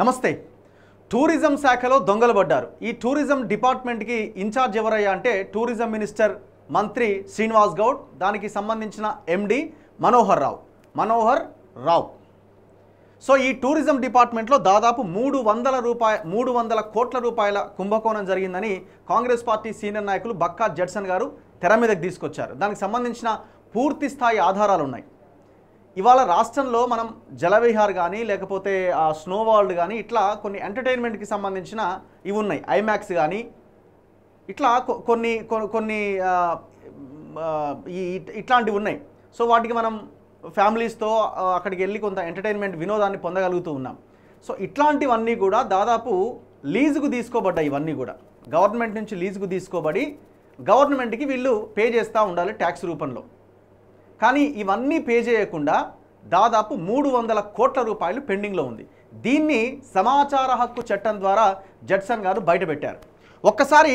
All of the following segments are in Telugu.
నమస్తే టూరిజం శాఖలో దొంగలు పడ్డారు ఈ టూరిజం డిపార్ట్మెంట్కి ఇన్ఛార్జ్ ఎవరయ్యా అంటే టూరిజం మినిస్టర్ మంత్రి శ్రీనివాస్ గౌడ్ దానికి సంబంధించిన ఎండి మనోహర్ రావు మనోహర్ రావు సో ఈ టూరిజం డిపార్ట్మెంట్లో దాదాపు మూడు వందల రూపాయ మూడు వందల కోట్ల రూపాయల కుంభకోణం జరిగిందని కాంగ్రెస్ పార్టీ సీనియర్ నాయకులు బక్కా జడ్సన్ గారు తెర మీదకి తీసుకొచ్చారు దానికి సంబంధించిన పూర్తి స్థాయి ఆధారాలు ఉన్నాయి ఇవాళ రాష్ట్రంలో మనం జలవిహార్ కానీ లేకపోతే స్నో వరల్డ్ కానీ ఇట్లా కొన్ని ఎంటర్టైన్మెంట్కి సంబంధించిన ఇవి ఉన్నాయి ఐమాక్స్ కానీ ఇట్లా కొన్ని కొన్ని ఇట్లాంటివి ఉన్నాయి సో వాటికి మనం ఫ్యామిలీస్తో అక్కడికి వెళ్ళి కొంత ఎంటర్టైన్మెంట్ వినోదాన్ని పొందగలుగుతూ ఉన్నాం సో ఇట్లాంటివన్నీ కూడా దాదాపు లీజుకు తీసుకోబడ్డాయి ఇవన్నీ కూడా గవర్నమెంట్ నుంచి లీజుకు తీసుకోబడి గవర్నమెంట్కి వీళ్ళు పే చేస్తూ ఉండాలి ట్యాక్స్ రూపంలో కానీ ఇవన్నీ పే చేయకుండా దాదాపు మూడు వందల కోట్ల రూపాయలు పెండింగ్లో ఉంది దీన్ని సమాచార హక్కు చట్టం ద్వారా జడ్సన్ గారు బయటపెట్టారు ఒక్కసారి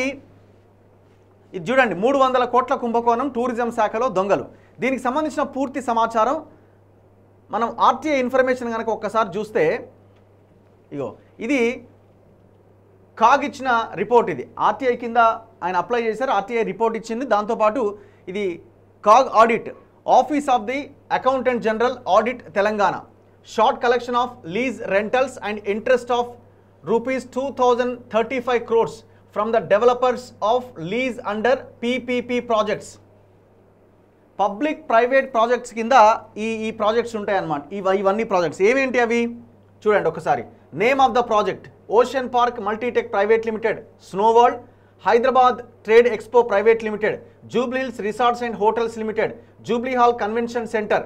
ఇది చూడండి మూడు వందల కోట్ల కుంభకోణం టూరిజం శాఖలో దొంగలు దీనికి సంబంధించిన పూర్తి సమాచారం మనం ఆర్టీఐ ఇన్ఫర్మేషన్ కనుక ఒక్కసారి చూస్తే ఇగో ఇది కాగ్ ఇచ్చిన రిపోర్ట్ ఇది ఆర్టీఐ కింద ఆయన అప్లై చేశారు ఆర్టీఐ రిపోర్ట్ ఇచ్చింది దాంతోపాటు ఇది CAG audit office of the accountant general audit Telangana short collection of lease rentals and interest of rupees two thousand thirty five crores from the developers of lease under PPP projects public private projects కింద ఈ ఈ ప్రాజెక్ట్స్ ఉంటాయన్నమాట ఇవ ఇవన్నీ ప్రాజెక్ట్స్ ఏమేంటి అవి చూడండి ఒకసారి name of the project Ocean Park Multitech Private Limited Snow World Hyderabad Trade Expo Private Limited Jubilee Hills Resorts and Hotels Limited Jubilee Hall Convention Centre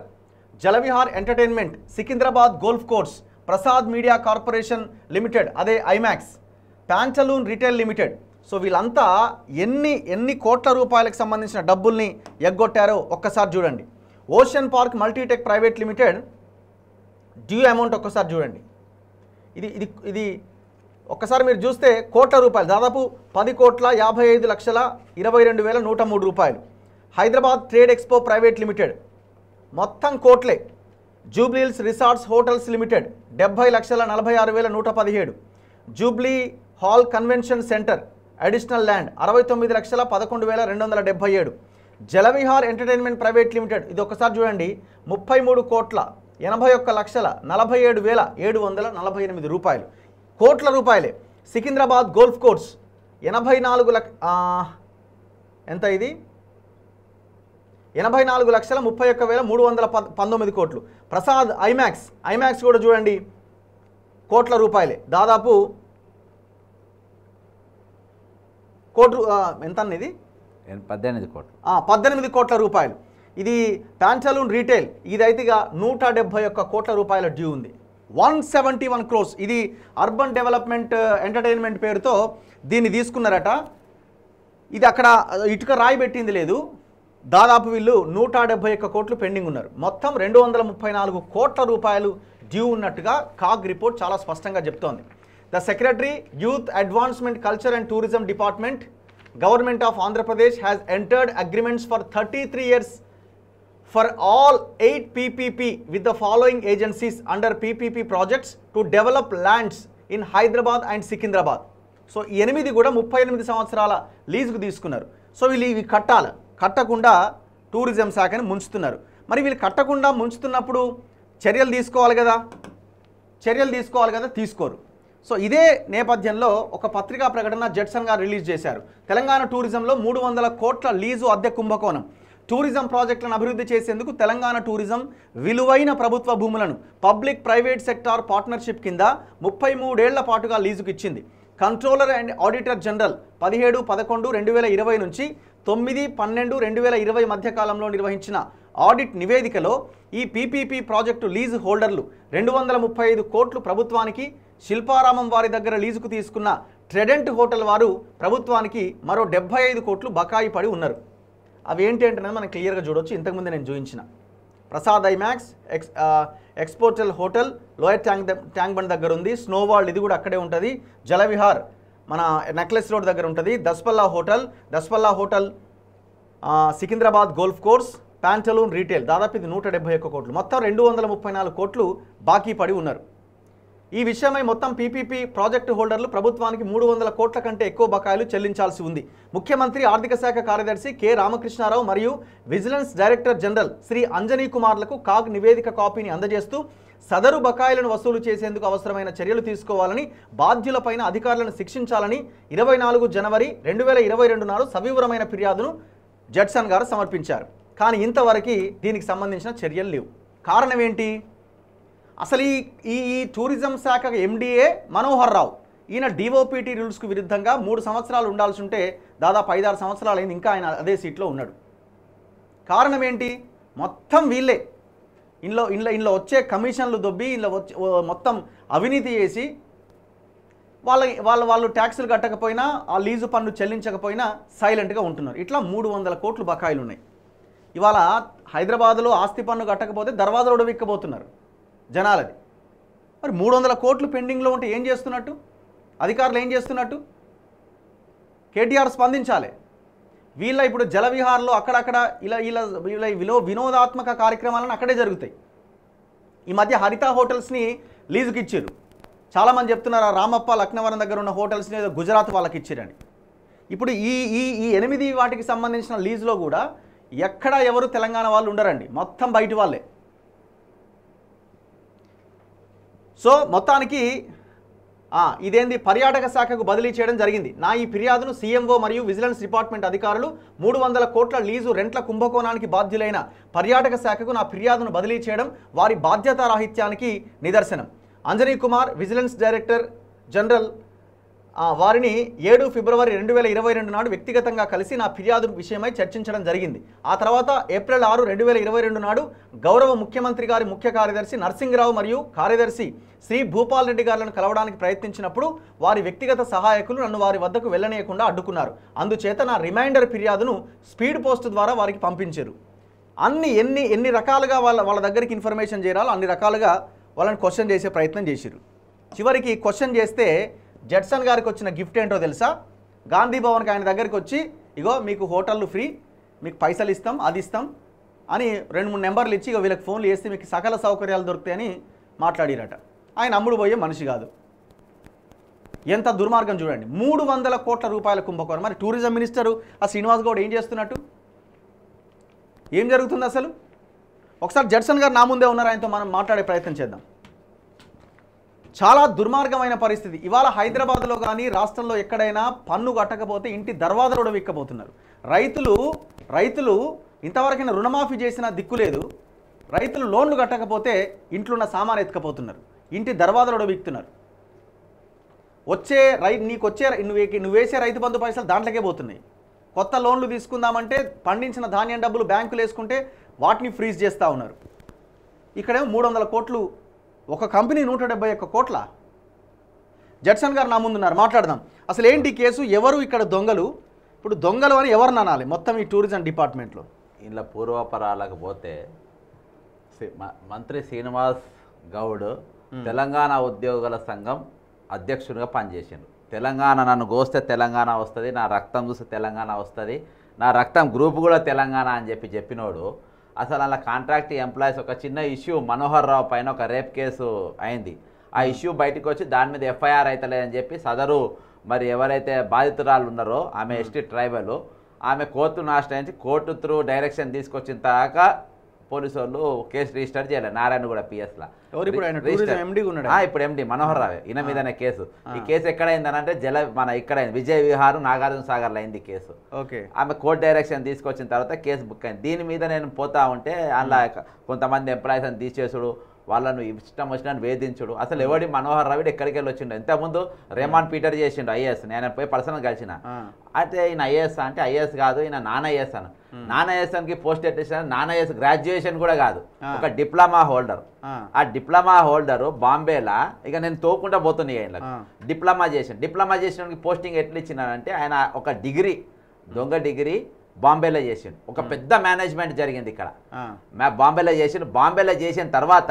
Jalavihar entertainment Secunderabad golf course Prasad Media Corporation Limited అదే IMAX Pantaloon Retail Limited so వీళ్ళంతా ఎన్ని ఎన్ని కోట్ల రూపాయలకు సంబంధించిన డబ్బుల్ని ఎగ్గొట్టారో ఒక్కసారి చూడండి Ocean Park Multitech Private Limited due amount ఒక్కసారి చూడండి ఇది ఇది ఇది ఒక్కసారి మీరు చూస్తే కోట్ల రూపాయలు దాదాపు పది కోట్ల యాభై ఐదు లక్షల ఇరవై రెండు వేల నూట మూడు రూపాయలు Hyderabad Trade Expo Private Limited మొత్తం కోట్లే జూబ్లీల్స్ రిసార్ట్స్ హోటల్స్ లిమిటెడ్ డెబ్బై లక్షల నలభై ఆరు వేల నూట పదిహేడు Jubilee Hall Convention Centre additional land అరవై తొమ్మిది లక్షల పదకొండు వేల రెండు వందల డెబ్బై ఏడు జలవిహార్ ఎంటర్టైన్మెంట్ ప్రైవేట్ లిమిటెడ్ ఇది ఒకసారి చూడండి ముప్పై మూడు కోట్ల ఎనభై ఒక్క లక్షల నలభై ఏడు వేల ఏడు వందల నలభై ఎనిమిది రూపాయలు కోట్ల రూపాయలే సికింద్రాబాద్ గోల్ఫ్ కోర్స్ ఎనభై నాలుగు లక్ష ఎంత ఇది ఎనభై నాలుగు లక్షల ముప్పై ఒక్క వేల మూడు వందల పంతొమ్మిది కోట్లు ప్రసాద్ ఐమాక్స్ ఐమాక్స్ కూడా చూడండి కోట్ల రూపాయలే దాదాపు కోట్లు ఎంత ఇది పద్దెనిమిది కోట్లు పద్దెనిమిది కోట్ల రూపాయలు ఇది ప్యాంటలూన్ రీటైల్ అయితే ఇక నూట ఒక్క కోట్ల రూపాయల డ్యూ ఉంది వన్ సెవెంటీ వన్ క్రోర్స్ ఇది అర్బన్ డెవలప్మెంట్ uh, ఎంటర్టైన్మెంట్ పేరుతో దీన్ని తీసుకున్నారట ఇది అక్కడ uh, ఇటుక రాయి పెట్టింది లేదు దాదాపు వీళ్ళు నూట ఒక్క కోట్లు పెండింగ్ ఉన్నారు మొత్తం రెండు వందల ముప్పై నాలుగు కోట్ల రూపాయలు డ్యూ ఉన్నట్టుగా కాగ్ రిపోర్ట్ చాలా స్పష్టంగా చెప్తోంది the secretary youth advancement culture and tourism department government of Andhra Pradesh has entered agreements for thirty three years for all eight PPP with the following agencies under PPP projects to develop lands in Hyderabad and Secunderabad so ఎనిమిది కూడా ముప్పై ఎనిమిది సంవత్సరాల లీజుకు తీసుకున్నారు సో వీళ్ళు ఇవి కట్టాలి కట్టకుండా టూరిజం శాఖని ముంచుతున్నారు మరి వీళ్ళు కట్టకుండా ముంచుతున్నప్పుడు చర్యలు తీసుకోవాలి కదా చర్యలు తీసుకోవాలి కదా తీసుకోరు సో ఇదే నేపథ్యంలో ఒక పత్రికా ప్రకటన జడ్సన్ గారు రిలీజ్ చేశారు తెలంగాణ టూరిజంలో మూడు వందల కోట్ల లీజు అద్దె కుంభకోణం టూరిజం ప్రాజెక్టులను అభివృద్ధి చేసేందుకు తెలంగాణ టూరిజం విలువైన ప్రభుత్వ భూములను పబ్లిక్ ప్రైవేట్ సెక్టార్ పార్ట్నర్షిప్ కింద ముప్పై మూడేళ్ల పాటుగా లీజుకు ఇచ్చింది కంట్రోలర్ అండ్ ఆడిటర్ జనరల్ పదిహేడు పదకొండు రెండు వేల ఇరవై నుంచి తొమ్మిది పన్నెండు రెండు వేల ఇరవై మధ్యకాలంలో నిర్వహించిన ఆడిట్ నివేదికలో ఈ పీపీపీ ప్రాజెక్టు లీజు హోల్డర్లు రెండు వందల ముప్పై ఐదు కోట్లు ప్రభుత్వానికి శిల్పారామం వారి దగ్గర లీజుకు తీసుకున్న ట్రెడెంట్ హోటల్ వారు ప్రభుత్వానికి మరో డెబ్బై ఐదు కోట్లు బకాయి పడి ఉన్నారు అవి ఏంటి అంటే మనం క్లియర్గా చూడవచ్చు ఇంతకుముందు నేను చూపించిన ప్రసాద్ ఐమాక్స్ ఎక్స్ ఎక్స్పోర్టల్ hotel lower tank tank bund దగ్గర ఉంది స్నో వాల్డ్ ఇది కూడా అక్కడే ఉంటుంది జలవిహార్ మన నెక్లెస్ రోడ్ దగ్గర ఉంటుంది Daspalla hotel Daspalla hotel Secunderabad golf course Pantaloon retail దాదాపు ఇది నూట డెబ్బై ఒక్క కోట్లు మొత్తం రెండు వందల ముప్పై నాలుగు కోట్లు బాకీ పడి ఉన్నారు ఈ విషయమై మొత్తం పీపీపీ ప్రాజెక్టు హోల్డర్లు ప్రభుత్వానికి మూడు వందల కోట్ల కంటే ఎక్కువ బకాయిలు చెల్లించాల్సి ఉంది ముఖ్యమంత్రి ఆర్థిక శాఖ కార్యదర్శి కె రామకృష్ణారావు మరియు vigilance director general Shri Anjani కుమార్లకు కాగ్ నివేదిక కాపీని అందజేస్తూ సదరు బకాయిలను వసూలు చేసేందుకు అవసరమైన చర్యలు తీసుకోవాలని బాధ్యులపైన అధికారులను శిక్షించాలని ఇరవై నాలుగు జనవరి రెండు వేల ఇరవై రెండు నాడు సవివరమైన ఫిర్యాదును జడ్సన్ గారు సమర్పించారు కానీ ఇంతవరకు దీనికి సంబంధించిన చర్యలు లేవు కారణం ఏంటి అసలు ఈ ఈ టూరిజం శాఖ ఎండిఏ మనోహర్ రావు ఈయన డీఓపీటీ రూల్స్కు విరుద్ధంగా మూడు సంవత్సరాలు ఉండాల్సి ఉంటే దాదాపు ఐదారు సంవత్సరాలు అయింది ఇంకా ఆయన అదే సీట్లో ఉన్నాడు కారణం ఏంటి మొత్తం వీళ్ళే ఇంట్లో ఇంట్లో ఇంట్లో వచ్చే కమిషన్లు దొబ్బి ఇంట్లో వచ్చే మొత్తం అవినీతి చేసి వాళ్ళ వాళ్ళ వాళ్ళు ట్యాక్సులు కట్టకపోయినా ఆ లీజు పన్ను చెల్లించకపోయినా సైలెంట్గా ఉంటున్నారు ఇట్లా మూడు వందల కోట్లు బకాయిలు ఉన్నాయి ఇవాళ హైదరాబాద్లో ఆస్తి పన్ను కట్టకపోతే దర్వాజలు ఉడవిక్కబోతున్నారు జనాలది మరి మూడు వందల కోట్లు పెండింగ్లో ఉంటే ఏం చేస్తున్నట్టు అధికారులు ఏం చేస్తున్నట్టు కేటీఆర్ స్పందించాలి వీళ్ళ ఇప్పుడు జలవిహార్లో అక్కడక్కడ ఇలా ఇలా ఇలా విలో వినోదాత్మక కార్యక్రమాలను అక్కడే జరుగుతాయి ఈ మధ్య హరిత హోటల్స్ని లీజుకి ఇచ్చారు చాలామంది చెప్తున్నారు రామప్ప లక్నవరం దగ్గర ఉన్న హోటల్స్ని ఏదో గుజరాత్ వాళ్ళకి ఇచ్చారని ఇప్పుడు ఈ ఈ ఈ ఎనిమిది వాటికి సంబంధించిన లీజులో కూడా ఎక్కడ ఎవరు తెలంగాణ వాళ్ళు ఉండరండి మొత్తం బయట వాళ్ళే సో మొత్తానికి ఇదేంది పర్యాటక శాఖకు బదిలీ చేయడం జరిగింది నా ఈ ఫిర్యాదును సీఎంఓ మరియు విజిలెన్స్ డిపార్ట్మెంట్ అధికారులు మూడు వందల కోట్ల లీజు రెంట్ల కుంభకోణానికి బాధ్యులైన పర్యాటక శాఖకు నా ఫిర్యాదును బదిలీ చేయడం వారి బాధ్యతారాహిత్యానికి నిదర్శనం Anjani Kumar vigilance director general వారిని ఏడు ఫిబ్రవరి రెండు వేల ఇరవై రెండు నాడు వ్యక్తిగతంగా కలిసి నా ఫిర్యాదు విషయమై చర్చించడం జరిగింది ఆ తర్వాత ఏప్రిల్ ఆరు రెండు వేల ఇరవై రెండు నాడు గౌరవ ముఖ్యమంత్రి గారి ముఖ్య కార్యదర్శి నరసింహరావు మరియు కార్యదర్శి శ్రీ భూపాల్ రెడ్డి గారిలను కలవడానికి ప్రయత్నించినప్పుడు వారి వ్యక్తిగత సహాయకులు నన్ను వారి వద్దకు వెళ్ళనీయకుండా అడ్డుకున్నారు అందుచేత నా రిమైండర్ ఫిర్యాదును స్పీడ్ పోస్ట్ ద్వారా వారికి పంపించారు అన్ని ఎన్ని ఎన్ని రకాలుగా వాళ్ళ వాళ్ళ దగ్గరికి ఇన్ఫర్మేషన్ చేయాలో అన్ని రకాలుగా వాళ్ళని క్వశ్చన్ చేసే ప్రయత్నం చేశారు చివరికి క్వశ్చన్ చేస్తే జడ్సన్ గారికి వచ్చిన గిఫ్ట్ ఏంటో తెలుసా గాంధీ భవన్కి ఆయన దగ్గరికి వచ్చి ఇగో మీకు హోటళ్ళు ఫ్రీ మీకు పైసలు ఇస్తాం అది ఇస్తాం అని రెండు మూడు నెంబర్లు ఇచ్చి ఇక వీళ్ళకి ఫోన్లు చేస్తే మీకు సకల సౌకర్యాలు దొరుకుతాయని మాట్లాడిరట ఆయన అమ్ముడు పోయే మనిషి కాదు ఎంత దుర్మార్గం చూడండి మూడు వందల కోట్ల రూపాయల కుంభకోణం మరి టూరిజం మినిస్టరు ఆ శ్రీనివాస్ గౌడ్ ఏం చేస్తున్నట్టు ఏం జరుగుతుంది అసలు ఒకసారి జడ్సన్ గారు నా ముందే ఉన్నారు ఆయనతో మనం మాట్లాడే ప్రయత్నం చేద్దాం చాలా దుర్మార్గమైన పరిస్థితి ఇవాళ హైదరాబాద్లో కానీ రాష్ట్రంలో ఎక్కడైనా పన్ను కట్టకపోతే ఇంటి దర్వాజలు కూడా విక్కబోతున్నారు రైతులు రైతులు ఇంతవరకైనా రుణమాఫీ చేసిన దిక్కు లేదు రైతులు లోన్లు కట్టకపోతే ఇంట్లోన్న సామాన్ ఎత్తుకపోతున్నారు ఇంటి దర్వాజలు కూడా విక్కుతున్నారు వచ్చే రై నీకు వచ్చే నువ్వు నువ్వు వేసే రైతు బంధు పైసలు దాంట్లోకే పోతున్నాయి కొత్త లోన్లు తీసుకుందామంటే పండించిన ధాన్యం డబ్బులు బ్యాంకులు వేసుకుంటే వాటిని ఫ్రీజ్ చేస్తూ ఉన్నారు ఇక్కడేమో మూడు వందల కోట్లు ఒక కంపెనీ నూట డెబ్బై ఒక్క కోట్ల జడ్సన్ గారు నా ముందున్నారు మాట్లాడదాం అసలు ఏంటి కేసు ఎవరు ఇక్కడ దొంగలు ఇప్పుడు దొంగలు అని ఎవరు అనాలి మొత్తం ఈ టూరిజం డిపార్ట్మెంట్లో ఇలా పూర్వపరాలకు పోతే మంత్రి శ్రీనివాస్ గౌడ్ తెలంగాణ ఉద్యోగుల సంఘం అధ్యక్షునిగా పనిచేసిండు తెలంగాణ నన్ను కోస్తే తెలంగాణ వస్తుంది నా రక్తం చూస్తే తెలంగాణ వస్తుంది నా రక్తం గ్రూప్ కూడా తెలంగాణ అని చెప్పి చెప్పినోడు అసలు అలా కాంట్రాక్ట్ ఎంప్లాయీస్ ఒక చిన్న ఇష్యూ మనోహర్ రావు పైన ఒక రేప్ కేసు అయింది ఆ ఇష్యూ బయటకు వచ్చి దాని మీద ఎఫ్ఐఆర్ అవుతలేదని చెప్పి సదరు మరి ఎవరైతే బాధితురాలు ఉన్నారో ఆమె ఎస్టీ ట్రైబల్ ఆమె కోర్టును ఆశ్రయించి కోర్టు త్రూ డైరెక్షన్ తీసుకొచ్చిన తర్వాత పోలీసు వాళ్ళు కేసు రిజిస్టర్ చేయాలి నారాయణ కూడా పిఎస్లా ఇప్పుడు ఎండి మనోహర్ రావు ఈయన మీదనే కేసు ఈ కేసు ఎక్కడైందని అంటే జల మన ఇక్కడ విజయ విహార్ నాగార్జున సాగర్ లో అయింది కేసు ఆమె కోర్టు డైరెక్షన్ తీసుకొచ్చిన తర్వాత కేసు బుక్ అయింది దీని మీద నేను పోతా ఉంటే అలా కొంతమంది ఎంప్లాయీస్ అని తీసేసుడు వాళ్ళను ఇష్టం వచ్చిన వేధించుడు అసలు ఎవడి మనోహర్ రావిడు ఎక్కడికి వెళ్ళి వచ్చిండు ఇంతకుముందు రేమాన్ పీటర్ చేసిండు ఐఏఎస్ నేను పోయి పర్సనల్ కలిసిన అయితే ఈయన ఐఏఎస్ అంటే ఐఏఎస్ కాదు ఈయన నాన్ ఐఏఎస్ అను నాన్ ఐఏఎస్కి పోస్ట్ ఎట్టేసిన నాన్ ఐఎస్ గ్రాడ్యుయేషన్ కూడా కాదు ఒక డిప్లొమా హోల్డర్ ఆ డిప్లొమా హోల్డర్ బాంబేలా ఇక నేను తోకుండా పోతున్నాయి ఆయన డిప్లొమా చేసిన డిప్లొమా చేసిన పోస్టింగ్ ఎట్లా ఇచ్చినానంటే ఆయన ఒక డిగ్రీ దొంగ డిగ్రీ బాంబేలో చేసిండు ఒక పెద్ద మేనేజ్మెంట్ జరిగింది ఇక్కడ మ్యా బాంబేలో చేసిండు బాంబేలో చేసిన తర్వాత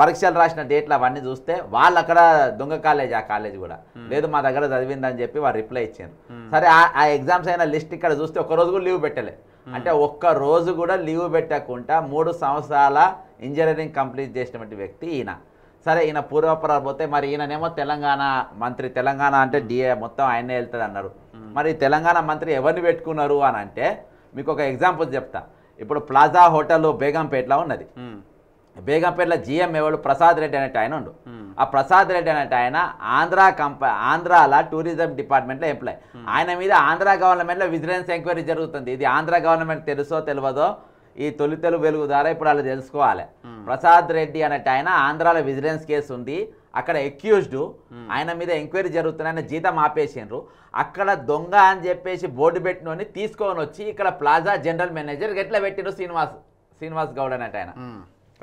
పరీక్షలు రాసిన డేట్లు అవన్నీ చూస్తే వాళ్ళు అక్కడ దొంగ కాలేజ్ ఆ కాలేజ్ కూడా లేదు మా దగ్గర చదివిందని చెప్పి వారు రిప్లై ఇచ్చారు సరే ఆ ఎగ్జామ్స్ అయిన లిస్ట్ ఇక్కడ చూస్తే ఒక్క రోజు కూడా లీవ్ పెట్టలే అంటే ఒక్క రోజు కూడా లీవ్ పెట్టకుండా మూడు సంవత్సరాల ఇంజనీరింగ్ కంప్లీట్ చేసినటువంటి వ్యక్తి ఈయన సరే ఈయన పూర్వపరాలు పోతే మరి ఈయననేమో తెలంగాణ మంత్రి తెలంగాణ అంటే డిఏ మొత్తం ఆయనే వెళ్తుంది అన్నారు Hmm. మరి తెలంగాణ మంత్రి ఎవరిని పెట్టుకున్నారు అని అంటే మీకు ఒక ఎగ్జాంపుల్ చెప్తా ఇప్పుడు ప్లాజా హోటల్ బేగంపేటలో ఉన్నది hmm. బేగంపేటలో జిఎం ఎవరు ప్రసాద్ రెడ్డి అనేట ఆయన ఉండు hmm. ఆ ప్రసాద్ రెడ్డి అనేట ఆయన ఆంధ్ర కంప ఆంధ్రాల టూరిజం డిపార్ట్మెంట్లో ఎంప్లాయ్ ఆయన మీద ఆంధ్ర గవర్నమెంట్లో విజిలెన్స్ ఎంక్వైరీ జరుగుతుంది ఇది ఆంధ్ర గవర్నమెంట్ తెలుసో తెలియదో ఈ తొలి తెలుగు వెలుగు ద్వారా ఇప్పుడు వాళ్ళు తెలుసుకోవాలి ప్రసాద్ రెడ్డి అనేట ఆయన ఆంధ్రాలో విజిలెన్స్ కేసు ఉంది అక్కడ ఎక్యూజ్డ్ hmm. ఆయన మీద ఎంక్వైరీ జరుగుతుంది ఆయన జీతం ఆపేసిండ్రు అక్కడ దొంగ అని చెప్పేసి బోర్డు పెట్టినని తీసుకొని వచ్చి ఇక్కడ ప్లాజా జనరల్ మేనేజర్ ఎట్లా పెట్టిండ్రు శ్రీనివాస్ శ్రీనివాస్ గౌడ్ అన్నట్టు ఆయన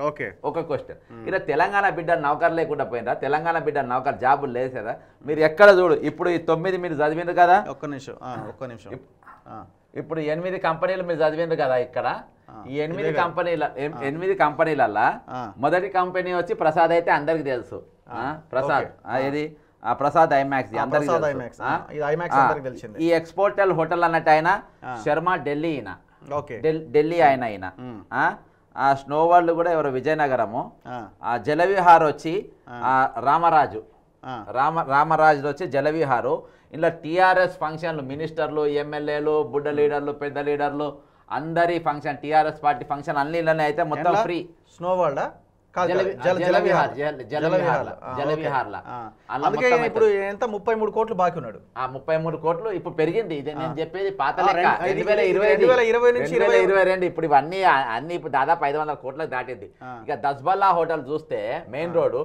ఓకే hmm. ఒక క్వశ్చన్ hmm. ఇలా తెలంగాణ బిడ్డ నౌకర్ లేకుండా పోయినరా తెలంగాణ బిడ్డ నౌకర్ జాబులు లేదా మీరు ఎక్కడ చూడు ఇప్పుడు ఈ తొమ్మిది మీరు చదివిండ్రు కదా ఒక్క నిమిషం ఒక్క నిమిషం ఇప్పుడు ఎనిమిది కంపెనీలు మీరు చదివిండ్రు కదా ఇక్కడ ఈ ఎనిమిది కంపెనీల ఎనిమిది కంపెనీలల్లా మొదటి కంపెనీ వచ్చి ప్రసాద్ అయితే అందరికి తెలుసు ప్రసాద్ ఏది ప్రసాద్ ఐమాక్స్ ఈ ఎక్స్పోర్టల్ హోటల్ అన్నట్టు ఆయన శర్మ ఢిల్లీ ఈయన ఢిల్లీ ఆయన ఈయన ఆ స్నో వరల్డ్ కూడా ఎవరు విజయనగరము ఆ జలవిహార్ వచ్చి ఆ రామరాజు రామ రామరాజు వచ్చి జలవిహారు ఇలా టిఆర్ఎస్ ఫంక్షన్లు మినిస్టర్లు ఎమ్మెల్యేలు బుడ్డ లీడర్లు పెద్ద లీడర్లు అందరి ఫంక్షన్ టిఆర్ఎస్ పార్టీ ఫంక్షన్ అన్ని అయితే మొత్తం ఫ్రీ స్నో వరల్డ్ అందుకే ఇప్పుడు ఎంత ముప్పై మూడు కోట్లు బాకీ ఉన్నాడు ఆ ముప్పై మూడు కోట్లు ఇప్పుడు పెరిగింది ఇది నేను చెప్పేది పాత ఇరవై నుంచి ఇరవై రెండు ఇప్పుడు ఇవన్నీ అన్ని ఇప్పుడు దాదాపు ఐదు వందల కోట్లకు దాటింది ఇక దస్బల్లా హోటల్ చూస్తే మెయిన్ రోడ్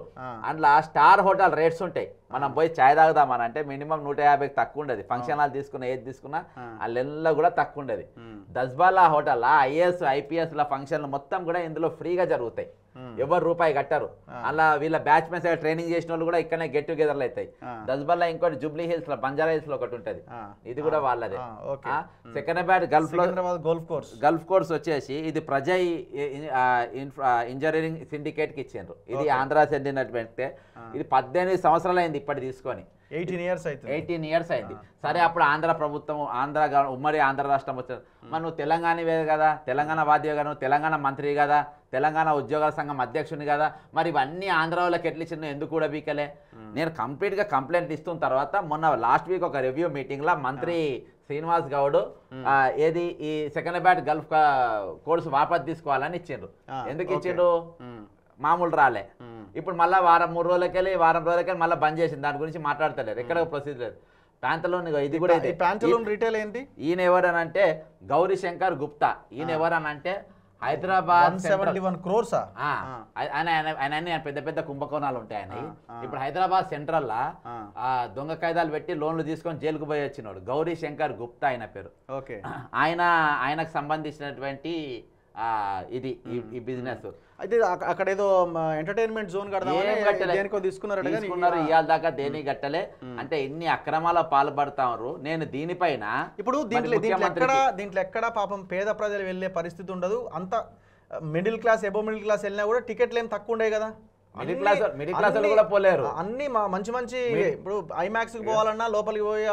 అందులో స్టార్ హోటల్ రేట్స్ ఉంటాయి మనం పోయి ఛాయ్ తాగుదామని అంటే మినిమం నూట యాభైకి తక్కువ ఉండదు ఫంక్షన్ హాల్ తీసుకున్నా ఏది తీసుకున్నా ఆ లెన్లో కూడా తక్కువ ఉండదు దస్బాలా హోటల్ ఐఏఎస్ ఐపీఎస్ ల ఫంక్షన్లు మొత్తం కూడా ఇందులో ఫ్రీగా జరుగుతాయి ఎవరు రూపాయి కట్టరు అలా వీళ్ళ బ్యాచ్ మెన్స్ ట్రైనింగ్ చేసిన వాళ్ళు కూడా ఇక్కడనే గెట్ టుగెదర్లు అవుతాయి దస్బల్లా ఇంకోటి జూబ్లీ హిల్స్ లో బంజారా హిల్స్ లో ఒకటి ఉంటుంది ఇది కూడా సెకండ్ సెకండ్రాబాద్ గల్ఫ్ లో గల్ఫ్ కోర్స్ గల్ఫ్ కోర్స్ వచ్చేసి ఇది ప్రజై ఇంజనీరింగ్ సిండికేట్ కి ఇచ్చిండ్రు ఇది ఆంధ్ర చెందినటువంటి ఇది పద్దెనిమిది సంవత్సరాలు అయింది ఇప్పటి తీసుకొని ఎయిటీన్ ఇయర్స్ అయితే ఎయిటీన్ ఇయర్స్ అయింది సరే అప్పుడు ఆంధ్ర ప్రభుత్వం ఆంధ్ర ఉమ్మడి ఆంధ్ర రాష్ట్రం వచ్చారు మరి నువ్వు తెలంగాణవే కదా తెలంగాణ వాద్యవే కదా తెలంగాణ మంత్రి కదా తెలంగాణ ఉద్యోగాల సంఘం అధ్యక్షుని కదా మరి ఇవన్నీ ఆంధ్ర వాళ్ళకి ఎట్లిచ్చిన ఎందుకు కూడా బీకలే నేను కంప్లీట్గా కంప్లైంట్ ఇస్తున్న తర్వాత మొన్న లాస్ట్ వీక్ ఒక రివ్యూ మీటింగ్లో మంత్రి శ్రీనివాస్ గౌడ్ ఏది ఈ సెకండ్ బ్యాట్ గల్ఫ్ కోర్సు వాపస్ తీసుకోవాలని ఇచ్చిండ్రు ఎందుకు ఇచ్చిండు మామూలు రాలే ఇప్పుడు మళ్ళీ వారం మూడు రోజులకెళ్ళి వారం రోజులకెళ్ళి మళ్ళీ బంద్ చేసింది దాని గురించి మాట్లాడతలేదు ఎక్కడ ప్రొసీజర్ లేదు ప్యాంతలోన్ ఇది కూడా ప్యాంతలో రిటైల్ ఏంటి ఈయన ఎవరని అంటే గౌరీ శంకర్ గుప్తా ఈయన ఎవరని అంటే హైదరాబాద్ సెవెంటీ వన్ క్రోర్స్ ఆయన ఆయన పెద్ద పెద్ద కుంభకోణాలు ఉంటాయి ఆయన ఇప్పుడు హైదరాబాద్ సెంట్రల్ లా దొంగ కాయిదాలు పెట్టి లోన్లు తీసుకొని జైలుకు పోయి వచ్చినాడు గౌరీ శంకర్ గుప్తా ఆయన పేరు ఓకే ఆయన ఆయనకు సంబంధించినటువంటి ఇది ఈ బిజినెస్ అయితే అక్కడ ఏదో ఎంటర్టైన్మెంట్ జోన్ తీసుకున్నారు ఇవాళ దాకా దేని గట్టలే అంటే ఎన్ని అక్రమాల పాల్పడతారు నేను దీనిపైన ఇప్పుడు దీంట్లో ఎక్కడ దీంట్లో ఎక్కడ పాపం పేద ప్రజలు వెళ్ళే పరిస్థితి ఉండదు అంత middle class above middle class వెళ్ళినా కూడా టికెట్లు ఏం తక్కువ ఉండే కదా మిడిల్ క్లాస్ మిడిల్ క్లాస్ కూడా పోలేరు అన్ని మంచి మంచి ఇప్పుడు ఐమాక్స్ కి పోవాలన్నా లోపలికి పోయి